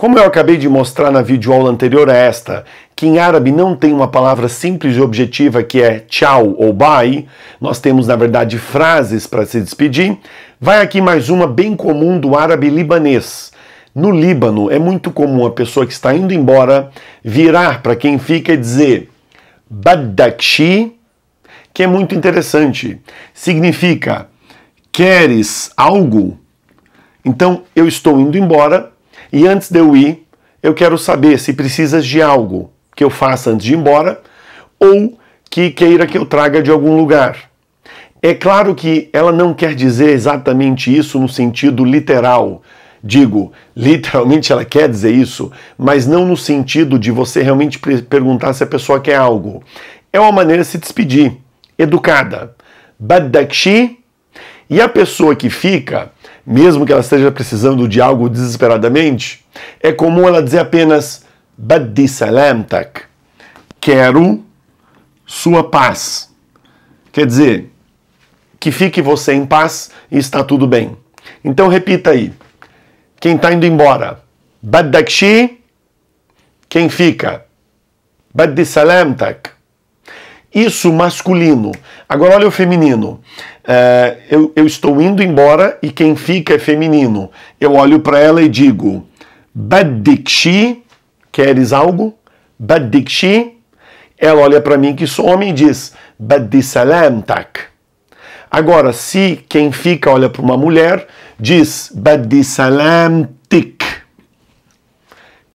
Como eu acabei de mostrar na videoaula anterior a é esta, que em árabe não tem uma palavra simples e objetiva que é tchau ou bye, nós temos na verdade frases para se despedir, vai aqui mais uma bem comum do árabe libanês. No Líbano é muito comum a pessoa que está indo embora virar para quem fica e dizer badakshi, que é muito interessante. Significa queres algo? Então eu estou indo embora e antes de eu ir, eu quero saber se precisas de algo que eu faça antes de ir embora ou que queira que eu traga de algum lugar. É claro que ela não quer dizer exatamente isso no sentido literal. Digo, literalmente ela quer dizer isso, mas não no sentido de você realmente perguntar se a pessoa quer algo. É uma maneira de se despedir, educada. Badakshi e a pessoa que fica, mesmo que ela esteja precisando de algo desesperadamente, é comum ela dizer apenas Baddi tak". quero sua paz. Quer dizer, que fique você em paz e está tudo bem. Então repita aí. Quem está indo embora? Baddakshi. Quem fica? Baddi salamtak. Isso masculino. Agora olha o feminino. É, eu, eu estou indo embora e quem fica é feminino. Eu olho para ela e digo: Badikshi, queres algo? Badikshi. Ela olha para mim que sou homem e diz: Badisalamtak. Agora, se quem fica olha para uma mulher, diz Badisalam